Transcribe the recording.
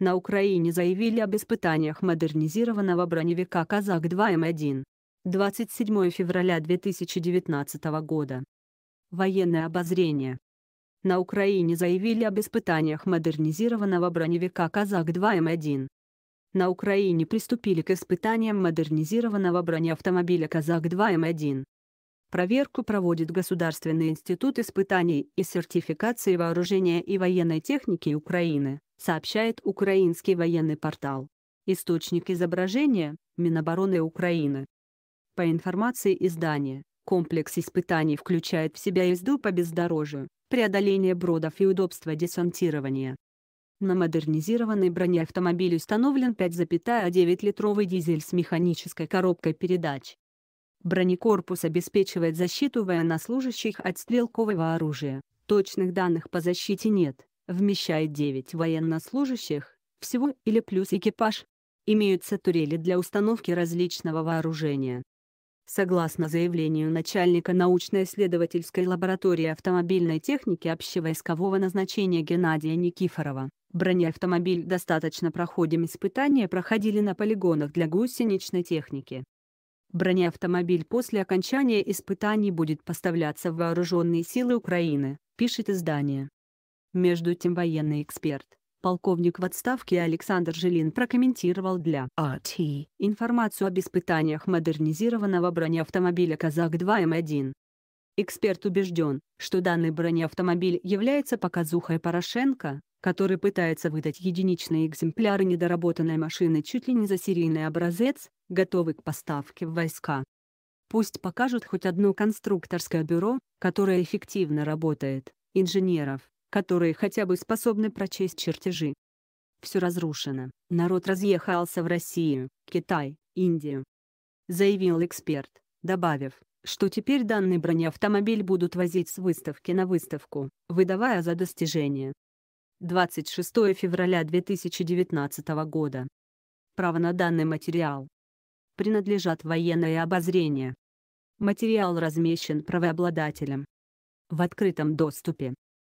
на Украине заявили об испытаниях модернизированного броневика «Казак-2 М1». 27 февраля 2019 года. Военное обозрение. На Украине заявили об испытаниях модернизированного броневика «Казак-2 М1». На Украине приступили к испытаниям модернизированного бронеавтомобиля «Казак-2 М1». Проверку проводит Государственный институт испытаний и сертификации вооружения и военной техники Украины сообщает украинский военный портал. Источник изображения – Минобороны Украины. По информации издания, комплекс испытаний включает в себя езду по бездорожью, преодоление бродов и удобство десантирования. На модернизированный бронеавтомобиль установлен 5,9-литровый дизель с механической коробкой передач. Бронекорпус обеспечивает защиту военнослужащих от стрелкового оружия, точных данных по защите нет вмещает 9 военнослужащих, всего или плюс экипаж. Имеются турели для установки различного вооружения. Согласно заявлению начальника научно-исследовательской лаборатории автомобильной техники общевойскового назначения Геннадия Никифорова, бронеавтомобиль достаточно проходим испытания проходили на полигонах для гусеничной техники. Бронеавтомобиль после окончания испытаний будет поставляться в вооруженные силы Украины, пишет издание. Между тем военный эксперт, полковник в отставке Александр Жилин прокомментировал для АТ информацию об испытаниях модернизированного бронеавтомобиля «Казак-2 М1». Эксперт убежден, что данный бронеавтомобиль является показухой Порошенко, который пытается выдать единичные экземпляры недоработанной машины чуть ли не за серийный образец, готовый к поставке в войска. Пусть покажут хоть одно конструкторское бюро, которое эффективно работает, инженеров, которые хотя бы способны прочесть чертежи. Все разрушено, народ разъехался в Россию, Китай, Индию. Заявил эксперт, добавив, что теперь данный бронеавтомобиль будут возить с выставки на выставку, выдавая за достижение. 26 февраля 2019 года. Право на данный материал. Принадлежат военное обозрение. Материал размещен правообладателем. В открытом доступе.